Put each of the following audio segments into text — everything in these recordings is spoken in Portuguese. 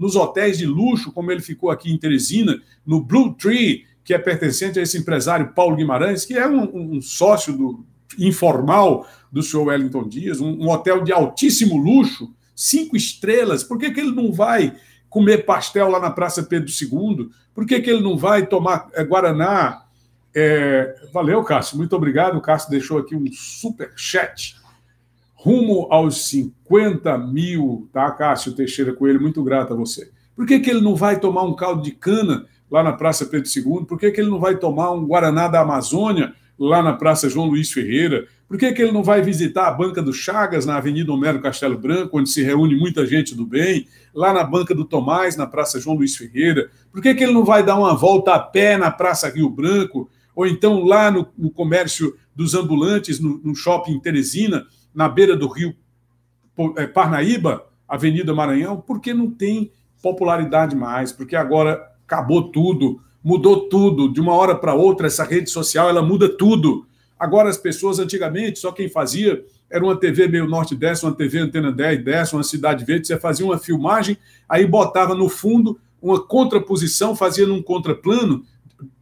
nos hotéis de luxo, como ele ficou aqui em Teresina, no Blue Tree, que é pertencente a esse empresário Paulo Guimarães, que é um, um sócio do, informal do senhor Wellington Dias, um, um, hotel de altíssimo luxo, cinco estrelas. Por que, que ele não vai comer pastel lá na Praça Pedro II? Por que, que ele não vai tomar é, Guaraná? É, valeu, Cássio. Muito obrigado. O Cássio deixou aqui um super chat rumo aos 50 mil, tá, Cássio Teixeira Coelho? Muito grato a você. Por que, que ele não vai tomar um caldo de cana lá na Praça Pedro II? Por que, que ele não vai tomar um Guaraná da Amazônia lá na Praça João Luiz Ferreira? Por que, que ele não vai visitar a Banca do Chagas na Avenida Homero Castelo Branco, onde se reúne muita gente do bem? Lá na Banca do Tomás, na Praça João Luiz Ferreira? Por que, que ele não vai dar uma volta a pé na Praça Rio Branco? Ou então lá no, no comércio dos ambulantes, no, no shopping Teresina? na beira do rio é, Parnaíba, Avenida Maranhão, porque não tem popularidade mais, porque agora acabou tudo, mudou tudo, de uma hora para outra essa rede social, ela muda tudo. Agora as pessoas antigamente, só quem fazia era uma TV meio norte dessa, uma TV antena 10 dessa, uma cidade verde, você fazia uma filmagem, aí botava no fundo uma contraposição, fazia num contraplano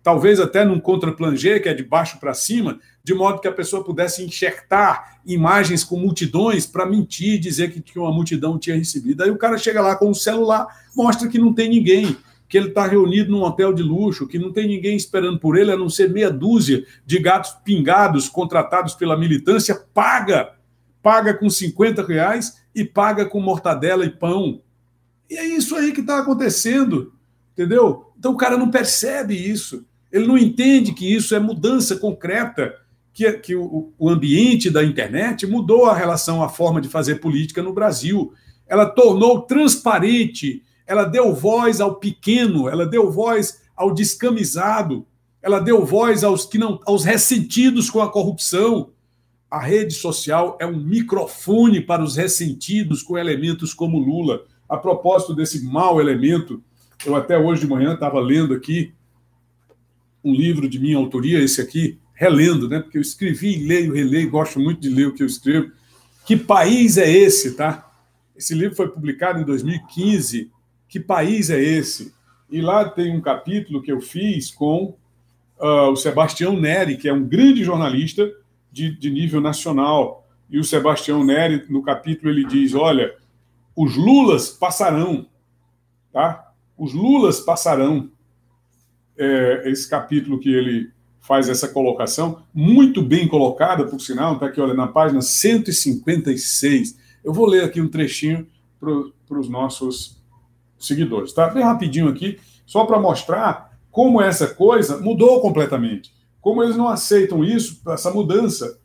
talvez até num contra plangê que é de baixo para cima, de modo que a pessoa pudesse enxertar imagens com multidões para mentir e dizer que, uma multidão tinha recebido. Aí o cara chega lá com o celular, mostra que não tem ninguém, que ele está reunido num hotel de luxo, que não tem ninguém esperando por ele, a não ser meia dúzia de gatos pingados contratados pela militância, paga, paga com 50 reais e paga com mortadela e pão. E é isso aí que está acontecendo, entendeu? Então o cara não percebe isso. Ele não entende que isso é mudança concreta, que, que o, o ambiente da internet mudou a relação, a forma de fazer política no Brasil. Ela tornou transparente, ela deu voz ao pequeno, ela deu voz ao descamisado, ela deu voz aos que não, aos ressentidos com a corrupção. A rede social é um microfone para os ressentidos com elementos como Lula. A propósito desse mau elemento, eu até hoje de manhã estava lendo aqui um livro de minha autoria, esse aqui, relendo, né? Porque eu escrevi, leio, releio, gosto muito de ler o que eu escrevo. Que país é esse, tá? Esse livro foi publicado em 2015. Que país é esse? E lá tem um capítulo que eu fiz com uh, o Sebastião Neri, que é um grande jornalista de, de nível nacional. E o Sebastião Neri, no capítulo, ele diz: Olha, os Lulas passarão, tá? Os Lulas passarão é, esse capítulo que ele faz essa colocação, muito bem colocada, por sinal, está aqui, olha, na página 156. Eu vou ler aqui um trechinho para os nossos seguidores, tá? Bem rapidinho aqui, só para mostrar como essa coisa mudou completamente. Como eles não aceitam isso, essa mudança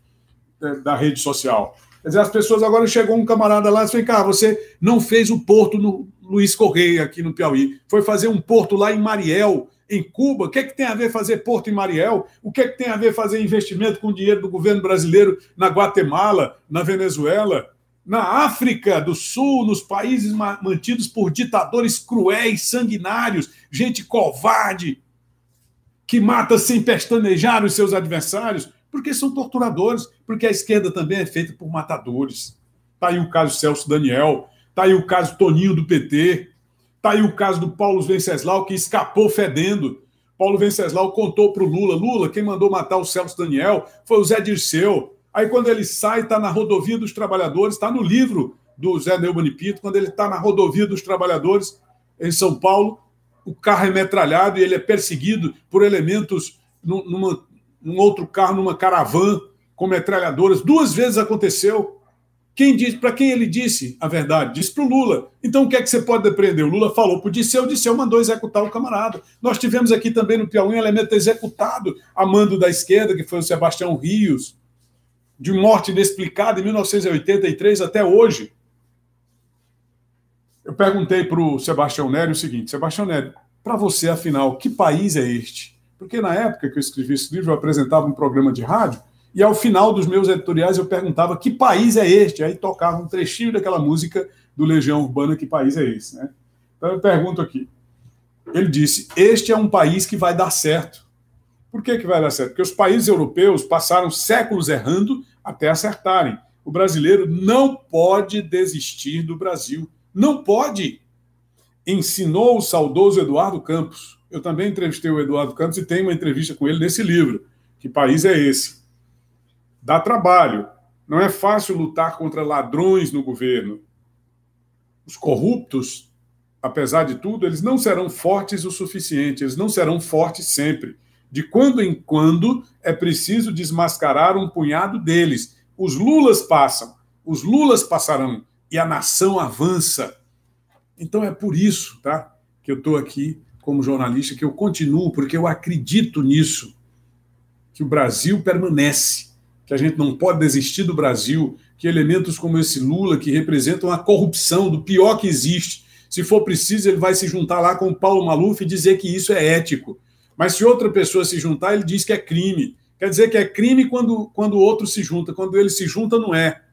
é, da rede social. Quer dizer, as pessoas agora chegou um camarada lá e falou: cara, você não fez o porto no Luiz Correia aqui no Piauí, foi fazer um porto lá em Mariel, em Cuba? O que, é que tem a ver fazer Porto em Mariel? O que, é que tem a ver fazer investimento com dinheiro do governo brasileiro na Guatemala, na Venezuela, na África do Sul, nos países mantidos por ditadores cruéis, sanguinários, gente covarde, que mata sem pestanejar os seus adversários? Porque são torturadores, porque a esquerda também é feita por matadores. Está aí o caso Celso Daniel, está aí o caso Toninho do PT, Tá aí o caso do Paulo Venceslau, que escapou fedendo. Paulo Venceslau contou para o Lula: Lula, quem mandou matar o Celso Daniel foi o Zé Dirceu. Aí, quando ele sai, está na rodovia dos trabalhadores, está no livro do Zé Neumann Pinto, quando ele está na rodovia dos trabalhadores em São Paulo, o carro é metralhado e ele é perseguido por elementos numa, num outro carro, numa caravana com metralhadoras. Duas vezes aconteceu. Quem disse? para quem ele disse a verdade? Disse para o Lula. Então o que é que você pode depreender? O Lula falou para o Disseu, o Disseu mandou executar o camarada. Nós tivemos aqui também no Piauí um elemento executado a mando da esquerda, que foi o Sebastião Rios, de morte inexplicada em 1983 até hoje. Eu perguntei para o Sebastião Nery o seguinte: Sebastião Nery, para você, afinal, que país é este? Porque na época que eu escrevi esse livro, eu apresentava um programa de rádio e ao final dos meus editoriais eu perguntava que país é este? Aí tocava um trechinho daquela música do Legião Urbana, que país é esse? Né? Então eu pergunto aqui. Ele disse: Este é um país que vai dar certo. Por que, que vai dar certo? Porque os países europeus passaram séculos errando até acertarem. O brasileiro não pode desistir do Brasil. Não pode! Ensinou o saudoso Eduardo Campos. Eu também entrevistei o Eduardo Campos e tenho uma entrevista com ele nesse livro. Que país é esse? Dá trabalho. Não é fácil lutar contra ladrões no governo. Os corruptos, apesar de tudo, eles não serão fortes o suficiente, eles não serão fortes sempre. De quando em quando é preciso desmascarar um punhado deles. Os Lulas passam, os Lulas passarão e a nação avança. Então é por isso, tá, que eu estou aqui como jornalista, que eu continuo porque eu acredito nisso, que o Brasil permanece que a gente não pode desistir do Brasil, que elementos como esse Lula, que representam a corrupção do pior que existe, se for preciso, ele vai se juntar lá com o Paulo Maluf e dizer que isso é ético. Mas se outra pessoa se juntar, ele diz que é crime. Quer dizer que é crime quando, quando o outro se junta, quando ele se junta, não é.